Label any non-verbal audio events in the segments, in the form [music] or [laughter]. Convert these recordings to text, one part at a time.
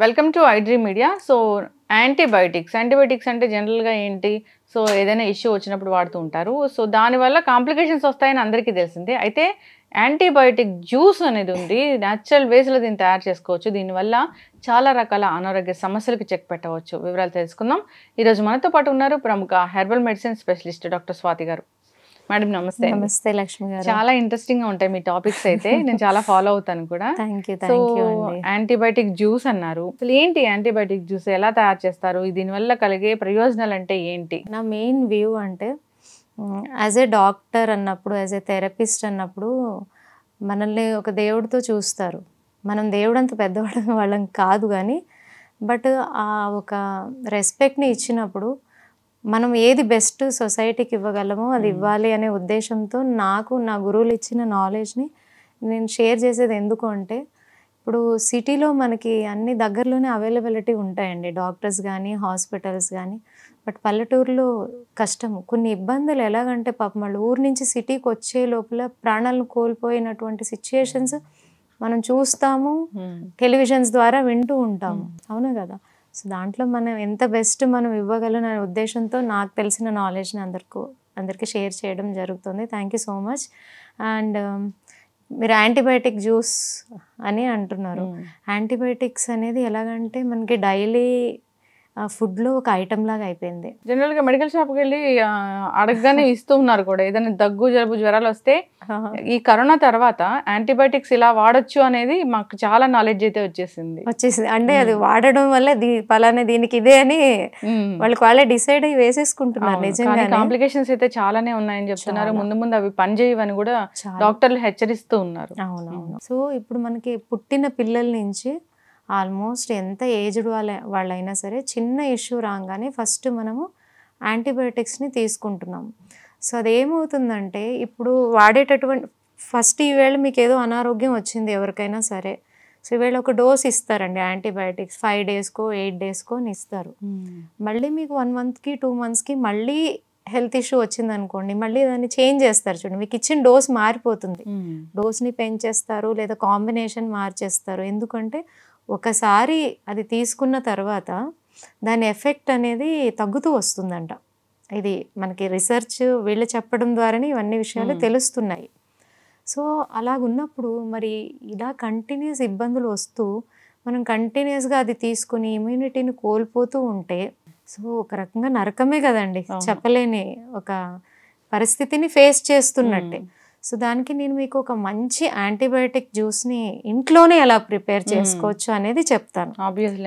Welcome to iDream media so antibiotics antibiotics అంటే జనరల్గా ఏంటి సో ఏదైనా ఇష్యూ వచ్చినప్పుడు వాడుతూ ఉంటారు సో దానివల్ల కాంప్లికేషన్స్ వస్తాయని అందరికీ తెలిసిందే అయితే యాంటీబయోటిక్ జ్యూస్ అనేది ఉంది న్యాచురల్ వేస్లో దీన్ని తయారు చేసుకోవచ్చు దీనివల్ల చాలా రకాల అనారోగ్య సమస్యలకు చెక్ పెట్టవచ్చు వివరాలు తెలుసుకుందాం ఈరోజు మనతో పాటు ఉన్నారు ప్రముఖ herbal medicine specialist doctor Swathi గారు మేడం నమస్తే నమస్తే లక్ష్మి గారు చాలా ఇంట్రెస్టింగ్ గా ఉంటాయి మీ టాపిక్స్ అయితే నేను చాలా ఫాలో అవుతాను కూడా యూ యాంటీబయాటిక్ జ్యూస్ అన్నారు అసలు ఏంటి యాంటీబయాటిక్ జ్యూస్ ఎలా తయారు చేస్తారు దీని వల్ల కలిగే ప్రయోజనాలు అంటే ఏంటి నా మెయిన్ వ్యూ అంటే యాజ్ ఏ డాక్టర్ అన్నప్పుడు యాజ్ ఏ థెరపిస్ట్ అన్నప్పుడు మనల్ని ఒక దేవుడితో చూస్తారు మనం దేవుడు అంత పెద్దవాళ్ళం వాళ్ళం కాదు కానీ బట్ ఆ ఒక రెస్పెక్ట్ని ఇచ్చినప్పుడు మనం ఏది బెస్ట్ సొసైటీకి ఇవ్వగలమో అది hmm. ఇవ్వాలి అనే ఉద్దేశంతో నాకు నా గురువులు ఇచ్చిన నాలెడ్జ్ని నేను షేర్ చేసేది ఎందుకు అంటే ఇప్పుడు సిటీలో మనకి అన్ని దగ్గరలోనే అవైలబిలిటీ ఉంటాయండి డాక్టర్స్ కానీ హాస్పిటల్స్ కానీ బట్ పల్లెటూరులో కష్టము కొన్ని ఇబ్బందులు ఎలాగంటే పాపం వాళ్ళు ఊరు నుంచి సిటీకి వచ్చే లోపల ప్రాణాలను కోల్పోయినటువంటి సిచ్యుయేషన్స్ hmm. మనం చూస్తాము టెలివిజన్స్ hmm. ద్వారా వింటూ ఉంటాము అవునా కదా సో దాంట్లో మనం ఎంత బెస్ట్ మనం ఇవ్వగలం అనే ఉద్దేశంతో నాకు తెలిసిన నాలెడ్జ్ని అందరికీ అందరికీ షేర్ చేయడం జరుగుతుంది thank you so much and మీరు యాంటీబయాటిక్ జ్యూస్ అని అంటున్నారు యాంటీబయాటిక్స్ hmm. అనేది ఎలాగంటే మనకి డైలీ ఫుడ్లో ఒక ఐటమ్ లాగా అయిపోయింది జనరల్గా మెడికల్ షాప్కి వెళ్ళి అడగగానే ఇస్తూ ఉన్నారు కూడా ఏదైనా దగ్గు జలుబు జ్వరాలు వస్తే ఈ కరోనా తర్వాత యాంటీబయాటిక్స్ ఇలా వాడచ్చు అనేది మాకు చాలా నాలెడ్జ్ అయితే వచ్చేసింది వచ్చేసింది అంటే అది వాడడం వల్ల దీ పలానా దీనికి ఇదే అని వాళ్ళకి వాళ్ళే డిసైడ్ అయ్యి వేసేసుకుంటున్నారు నిజంగా కాంప్లికేషన్స్ అయితే చాలానే ఉన్నాయని చెప్తున్నారు ముందు ముందు అవి పనిచేయవని కూడా డాక్టర్లు హెచ్చరిస్తూ ఉన్నారు అవునవును సో ఇప్పుడు మనకి పుట్టిన పిల్లల నుంచి ఆల్మోస్ట్ ఎంత ఏజ్డ్ వాళ్ళ వాళ్ళైనా సరే చిన్న ఇష్యూ రాగానే ఫస్ట్ మనము యాంటీబయోటిక్స్ని తీసుకుంటున్నాం సో అదేమవుతుందంటే ఇప్పుడు వాడేటటువంటి ఫస్ట్ ఈవేళ మీకు ఏదో అనారోగ్యం వచ్చింది ఎవరికైనా సరే సో ఈవేళ ఒక డోస్ ఇస్తారండి యాంటీబయాటిక్స్ ఫైవ్ డేస్కో ఎయిట్ డేస్కో అని ఇస్తారు hmm. మళ్ళీ మీకు వన్ మంత్కి టూ మంత్స్కి మళ్ళీ హెల్త్ ఇష్యూ వచ్చింది అనుకోండి మళ్ళీ దాన్ని చేంజ్ చేస్తారు చూడండి మీకు ఇచ్చిన డోస్ మారిపోతుంది hmm. డోస్ని పెంచేస్తారు లేదా కాంబినేషన్ మార్చేస్తారు ఎందుకంటే ఒకసారి అది తీసుకున్న తర్వాత దాని ఎఫెక్ట్ అనేది తగ్గుతూ వస్తుందంట ఇది మనకి రీసెర్చ్ వీళ్ళు చెప్పడం ద్వారానే ఇవన్నీ విషయాలు తెలుస్తున్నాయి సో అలాగున్నప్పుడు మరి ఇలా కంటిన్యూస్ ఇబ్బందులు వస్తూ మనం కంటిన్యూస్గా అది తీసుకుని ఇమ్యూనిటీని కోల్పోతూ ఉంటే సో ఒక రకంగా నరకమే కదండి చెప్పలేని ఒక పరిస్థితిని ఫేస్ చేస్తున్నట్టే సో దానికి నేను మీకు ఒక మంచి యాంటీబయాటిక్ జ్యూస్ని ఇంట్లోనే ఎలా ప్రిపేర్ చేసుకోవచ్చు అనేది చెప్తాను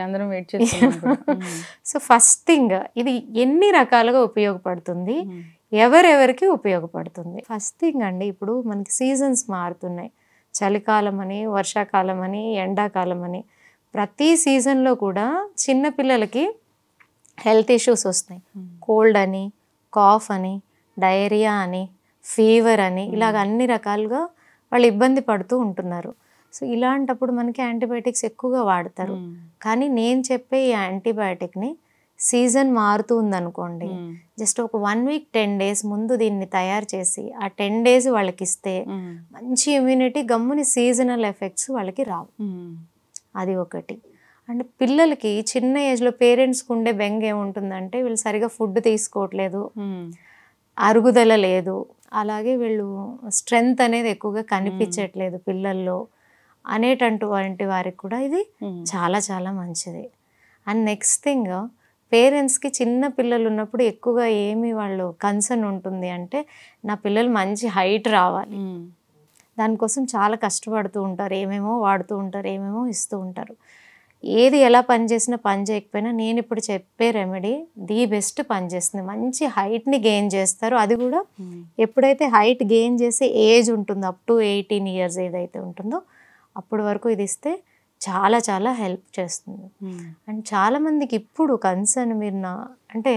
అందరం వెయిట్ [laughs] సో ఫస్ట్ థింగ్ ఇది ఎన్ని రకాలుగా ఉపయోగపడుతుంది ఎవరెవరికి ఉపయోగపడుతుంది ఫస్ట్ థింగ్ అండి ఇప్పుడు మనకి సీజన్స్ మారుతున్నాయి చలికాలం అని వర్షాకాలం అని ఎండాకాలం అని ప్రతి సీజన్లో కూడా చిన్నపిల్లలకి హెల్త్ ఇష్యూస్ వస్తాయి కోల్డ్ అని కాఫ్ అని డయేరియా అని ఫీవర్ అని ఇలాగ అన్ని రకాలుగా వాళ్ళు ఇబ్బంది పడుతూ ఉంటున్నారు సో ఇలాంటప్పుడు మనకి యాంటీబయాటిక్స్ ఎక్కువగా వాడతారు కానీ నేను చెప్పే ఈ యాంటీబయాటిక్ని సీజన్ మారుతూ ఉందనుకోండి జస్ట్ ఒక వన్ వీక్ టెన్ డేస్ ముందు దీన్ని తయారు చేసి ఆ టెన్ డేస్ వాళ్ళకి ఇస్తే మంచి ఇమ్యూనిటీ గమ్ముని సీజనల్ ఎఫెక్ట్స్ వాళ్ళకి రావు అది ఒకటి అండ్ పిల్లలకి చిన్న ఏజ్లో పేరెంట్స్కి ఉండే బెంగ ఏముంటుందంటే వీళ్ళు సరిగా ఫుడ్ తీసుకోవట్లేదు అరుగుదల లేదు అలాగే వీళ్ళు స్ట్రెంగ్త్ అనేది ఎక్కువగా కనిపించట్లేదు పిల్లల్లో అనేటటువంటి వారికి కూడా ఇది చాలా చాలా మంచిది అండ్ నెక్స్ట్ థింగ్ పేరెంట్స్కి చిన్న పిల్లలు ఉన్నప్పుడు ఎక్కువగా ఏమి వాళ్ళు కన్సర్న్ ఉంటుంది అంటే నా పిల్లలు మంచి హైట్ రావాలి దానికోసం చాలా కష్టపడుతూ ఉంటారు ఏమేమో వాడుతూ ఉంటారు ఏమేమో ఇస్తూ ఉంటారు ఏది ఎలా పనిచేసినా పని చేయకపోయినా నేను ఇప్పుడు చెప్పే రెమెడీ ది బెస్ట్ పనిచేస్తుంది మంచి హైట్ని గెయిన్ చేస్తారు అది కూడా hmm. ఎప్పుడైతే హైట్ గెయిన్ చేసే ఏజ్ ఉంటుందో అప్ టు ఎయిటీన్ ఇయర్స్ ఏదైతే ఉంటుందో అప్పటి వరకు ఇది ఇస్తే చాలా చాలా హెల్ప్ చేస్తుంది hmm. అండ్ చాలామందికి ఇప్పుడు కన్సర్న్ మీరు నా అంటే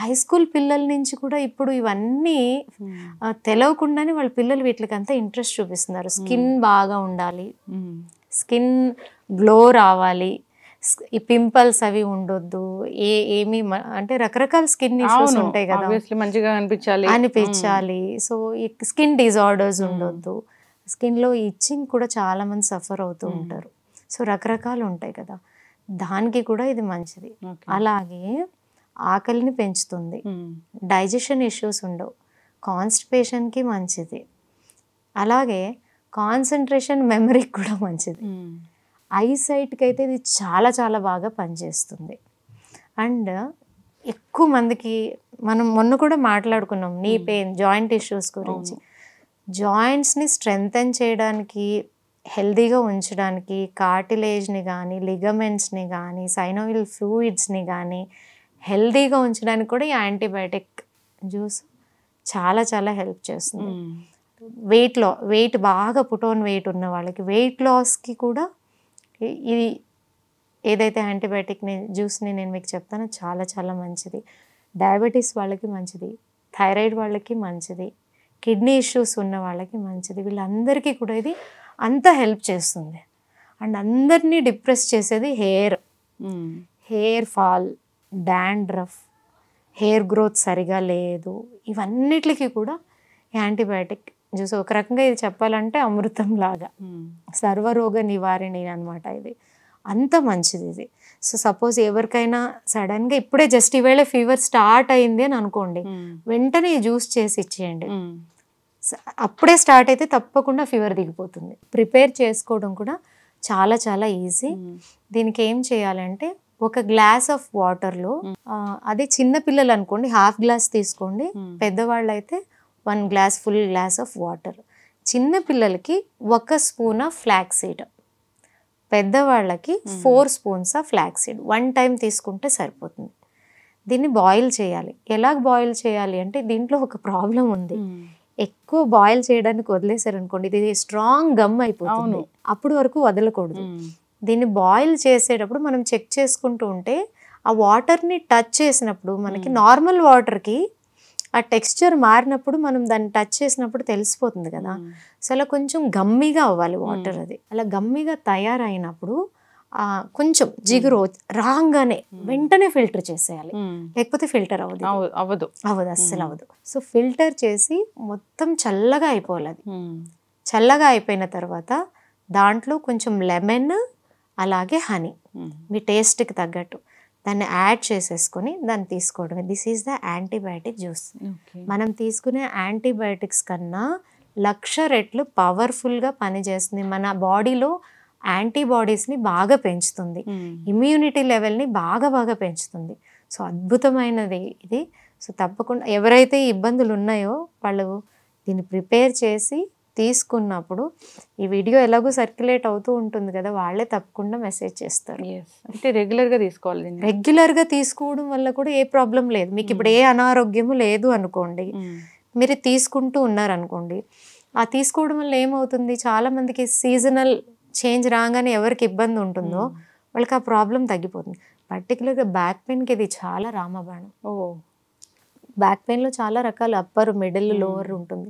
హై స్కూల్ పిల్లల నుంచి కూడా ఇప్పుడు ఇవన్నీ hmm. తెలవకుండానే వాళ్ళ పిల్లలు వీటికంతా ఇంట్రెస్ట్ చూపిస్తున్నారు స్కిన్ బాగా ఉండాలి స్కిన్ గ్లో రావాలి ఈ పింపుల్స్ అవి ఉండొద్దు ఏ ఏమి అంటే రకరకాల స్కిన్ ఇష్యూస్ ఉంటాయి కదా మంచిగా అనిపించాలి అనిపించాలి సో ఈ స్కిన్ డిజార్డర్స్ ఉండొద్దు స్కిన్లో ఇచ్చింగ్ కూడా చాలా మంది సఫర్ అవుతూ ఉంటారు సో రకరకాలు ఉంటాయి కదా దానికి కూడా ఇది మంచిది అలాగే ఆకలిని పెంచుతుంది డైజెషన్ ఇష్యూస్ ఉండవు కాన్స్టిపేషన్కి మంచిది అలాగే కాన్సన్ట్రేషన్ మెమరీకి కూడా మంచిది ఐ సైట్కి అయితే ఇది చాలా చాలా బాగా పనిచేస్తుంది అండ్ ఎక్కువ మందికి మనం మొన్న కూడా మాట్లాడుకున్నాం నీ పెయిన్ జాయింట్ ఇష్యూస్ గురించి జాయింట్స్ని స్ట్రెంగ్తన్ చేయడానికి హెల్దీగా ఉంచడానికి కార్టిలేజ్ని కానీ లిగమెంట్స్ని కానీ సైనోవిల్ ఫ్లూయిడ్స్ని కానీ హెల్దీగా ఉంచడానికి కూడా ఈ యాంటీబయాటిక్ జ్యూస్ చాలా చాలా హెల్ప్ చేస్తుంది వెయిట్ లా వెయిట్ బాగా పుటోన్ వెయిట్ ఉన్న వాళ్ళకి వెయిట్ లాస్కి కూడా ఇది ఏదైతే యాంటీబయాటిక్ని జ్యూస్ని నేను మీకు చెప్తానో చాలా చాలా మంచిది డయాబెటీస్ వాళ్ళకి మంచిది థైరాయిడ్ వాళ్ళకి మంచిది కిడ్నీ ఇష్యూస్ ఉన్న వాళ్ళకి మంచిది వీళ్ళందరికీ కూడా ఇది అంత హెల్ప్ చేస్తుంది అండ్ అందరినీ డిప్రెస్ చేసేది hair hair fall dandruff hair growth సరిగా లేదు ఇవన్నిటికీ కూడా యాంటీబయాటిక్ చూసి ఒక రకంగా ఇది చెప్పాలంటే అమృతం లాగా సర్వరోగ నివారిణి అనమాట ఇది అంత మంచిది ఇది సో సపోజ్ ఎవరికైనా సడన్గా ఇప్పుడే జస్ట్ ఈవేళ ఫీవర్ స్టార్ట్ అయింది అని అనుకోండి వెంటనే జ్యూస్ చేసి ఇచ్చేయండి అప్పుడే స్టార్ట్ అయితే తప్పకుండా ఫీవర్ దిగిపోతుంది ప్రిపేర్ చేసుకోవడం కూడా చాలా చాలా ఈజీ దీనికి ఏం చేయాలంటే ఒక గ్లాస్ ఆఫ్ వాటర్లో అదే చిన్న పిల్లలు అనుకోండి హాఫ్ గ్లాస్ తీసుకోండి పెద్దవాళ్ళు అయితే one glass full glass of water చిన్న పిల్లలకి ఒక స్పూన్ ఆఫ్ ఫ్లాక్సీడ్ పెద్దవాళ్ళకి four spoons of flaxseed one time తీసుకుంటే సరిపోతుంది దీన్ని బాయిల్ చేయాలి ఎలా బాయిల్ చేయాలి అంటే దీంట్లో ఒక ప్రాబ్లం ఉంది ఎక్కువ బాయిల్ చేయడానికి వదిలేశారనుకోండి ఇది స్ట్రాంగ్ గమ్ అయిపోతుంది అప్పుడు వరకు వదలకూడదు దీన్ని బాయిల్ చేసేటప్పుడు మనం చెక్ చేసుకుంటూ ఉంటే ఆ వాటర్ని టచ్ చేసినప్పుడు మనకి నార్మల్ వాటర్కి ఆ టెక్స్చర్ మారినప్పుడు మనం దాన్ని టచ్ చేసినప్పుడు తెలిసిపోతుంది కదా సో అలా కొంచెం గమ్మిగా అవ్వాలి వాటర్ అది అలా గమ్మిగా తయారైనప్పుడు కొంచెం జిగురు రాగానే వెంటనే ఫిల్టర్ చేసేయాలి లేకపోతే ఫిల్టర్ అవ్వదు అవ్వదు అవ్వదు అస్సలు అవ్వదు సో ఫిల్టర్ చేసి మొత్తం చల్లగా అయిపోవాలి అది చల్లగా అయిపోయిన తర్వాత దాంట్లో కొంచెం లెమన్ అలాగే హనీ మీ టేస్ట్కి తగ్గట్టు దాన్ని యాడ్ చేసేసుకొని దాన్ని తీసుకోవడమే this is the antibiotic juice మనం తీసుకునే యాంటీబయాటిక్స్ కన్నా లక్ష రెట్లు పవర్ఫుల్గా పనిచేస్తుంది మన బాడీలో యాంటీబాడీస్ని బాగా పెంచుతుంది ఇమ్యూనిటీ hmm. లెవెల్ని బాగా బాగా పెంచుతుంది సో అద్భుతమైనది ఇది సో తప్పకుండా ఎవరైతే ఇబ్బందులు ఉన్నాయో వాళ్ళు దీన్ని ప్రిపేర్ చేసి తీసుకున్నప్పుడు ఈ వీడియో ఎలాగో సర్క్యులేట్ అవుతూ ఉంటుంది కదా వాళ్ళే తప్పకుండా మెసేజ్ చేస్తారు అంటే రెగ్యులర్గా తీసుకోవాలి రెగ్యులర్గా తీసుకోవడం వల్ల కూడా ఏ ప్రాబ్లం లేదు మీకు ఇప్పుడు ఏ hmm. అనారోగ్యము లేదు అనుకోండి hmm. మీరు తీసుకుంటూ ఉన్నారనుకోండి ఆ తీసుకోవడం వల్ల ఏమవుతుంది చాలామందికి సీజనల్ చేంజ్ రాగానే ఎవరికి ఇబ్బంది ఉంటుందో hmm. వాళ్ళకి ఆ ప్రాబ్లం తగ్గిపోతుంది పర్టికులర్గా బ్యాక్ పెయిన్కి ఇది చాలా రామబాణం ఓ బ్యాక్ పెయిన్లో చాలా రకాలు అప్పర్ మిడిల్ లోవర్ ఉంటుంది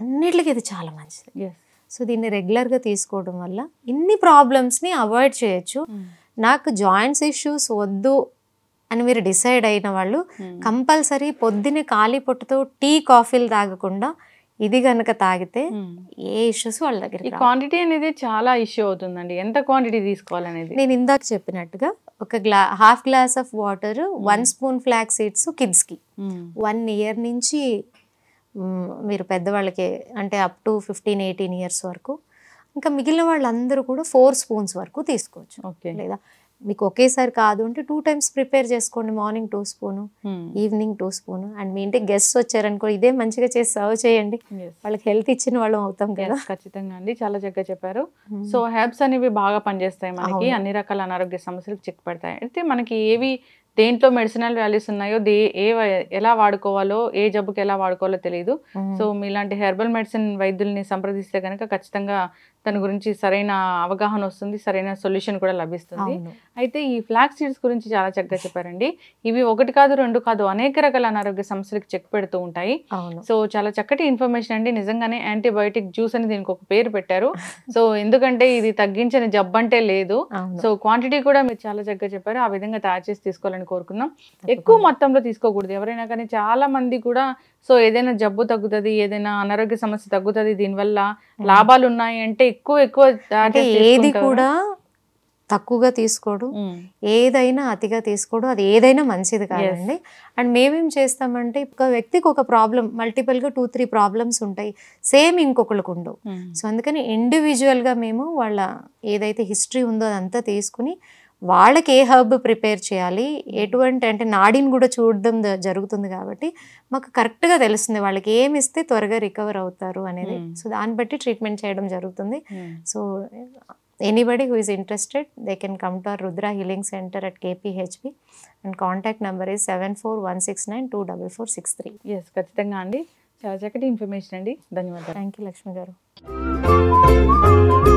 అన్నిటికీ ఇది చాలా మంచిది సో దీన్ని రెగ్యులర్గా తీసుకోవడం వల్ల ఇన్ని ప్రాబ్లమ్స్ని అవాయిడ్ చేయొచ్చు hmm. నాకు జాయింట్స్ ఇష్యూస్ వద్దు అని మీరు డిసైడ్ అయిన వాళ్ళు hmm. కంపల్సరీ పొద్దున్నే ఖాళీ పొట్టుతో టీ కాఫీలు తాగకుండా ఇది కనుక తాగితే hmm. ఏ ఇష్యూస్ వాళ్ళ దగ్గర క్వాంటిటీ అనేది చాలా ఇష్యూ అవుతుందండి ఎంత క్వాంటిటీ తీసుకోవాలనేది నేను ఇందాక చెప్పినట్టుగా ఒక గ్లా half glass of water one spoon flax seeds కిడ్స్కి వన్ ఇయర్ నుంచి మీరు పెద్దవాళ్ళకి అంటే up to fifteen eighteen years వరకు ఇంకా మిగిలిన వాళ్ళందరూ కూడా ఫోర్ స్పూన్స్ వరకు తీసుకోవచ్చు లేదా మీకు ఒకేసారి కాదు అంటే టూ టైమ్స్ ప్రిపేర్ చేసుకోండి morning two spoon evening two spoon and మీ ఇంటికి గెస్ట్ వచ్చారనుకో ఇదే మంచిగా చేసి సర్వ్ చేయండి వాళ్ళకి హెల్త్ ఇచ్చిన వాళ్ళం అవుతాం కదా ఖచ్చితంగా అండి చాలా చక్కగా చెప్పారు సో hmm. హెర్బ్స్ అనేవి బాగా పనిచేస్తాయి మనకి అన్ని రకాల అనారోగ్య సమస్యలకు చిక్కు పడతాయి అయితే మనకి ఏవి దేంట్లో మెడిసినల్ వాల్యూస్ ఉన్నాయో దే ఏ ఎలా వాడుకోవాలో ఏ జబ్బుకి ఎలా వాడుకోవాలో తెలియదు సో మీలాంటి హెర్బల్ మెడిసిన్ వైద్యుల్ని సంప్రదిస్తే కనుక ఖచ్చితంగా దాని గురించి సరైన అవగాహన వస్తుంది సరైన సొల్యూషన్ కూడా లభిస్తుంది అయితే ఈ ఫ్లాక్స్ సీడ్స్ గురించి చాలా చక్కగా చెప్పారండి ఇవి ఒకటి కాదు రెండు కాదు అనేక రకాల అనారోగ్య సమస్యలకు చెక్ పెడుతూ ఉంటాయి సో చాలా చక్కటి ఇన్ఫర్మేషన్ అండి నిజంగానే యాంటీబయోటిక్ జ్యూస్ అని దీనికి ఒక పేరు పెట్టారు [laughs] సో ఎందుకంటే ఇది తగ్గించని జబ్బంటే లేదు సో క్వాంటిటీ కూడా మీరు చాలా చక్కగా చెప్పారు ఆ విధంగా తయారు చేసి తీసుకోవాలని కోరుకుందాం ఎక్కువ మొత్తంలో తీసుకోకూడదు ఎవరైనా కానీ చాలా మంది కూడా సో ఏదైనా జబ్బు తగ్గుతుంది ఏదైనా అనారోగ్య సమస్య తగ్గుతుంది దీనివల్ల లాభాలు ఉన్నాయి అంటే ఎక్కువ ఎక్కువ ఏది కూడా తక్కువగా తీసుకోడు ఏదైనా అతిగా తీసుకోడు అది ఏదైనా మంచిది కాదండి అండ్ మేమేం చేస్తామంటే ఒక వ్యక్తికి ఒక ప్రాబ్లం మల్టిపుల్గా టూ త్రీ ప్రాబ్లమ్స్ ఉంటాయి సేమ్ ఇంకొకరికి ఉండవు సో అందుకని ఇండివిజువల్గా మేము వాళ్ళ ఏదైతే హిస్టరీ ఉందో అదంతా తీసుకుని వాళ్ళకి ఏ హర్బ్ ప్రిపేర్ చేయాలి ఎటువంటి అంటే నాడిని కూడా చూడడం జరుగుతుంది కాబట్టి మాకు కరెక్ట్గా తెలుస్తుంది వాళ్ళకి ఏమి ఇస్తే త్వరగా రికవర్ అవుతారు అనేది hmm. సో దాన్ని బట్టి ట్రీట్మెంట్ చేయడం జరుగుతుంది hmm. So anybody who is interested they can come to our Rudra healing centre at KPHB and contact number is seven four one six nine two double four six three yes ఖచ్చితంగా అండి చాలా చక్కటి information అండి ధన్యవాదాలు thank you Lakshmi గారు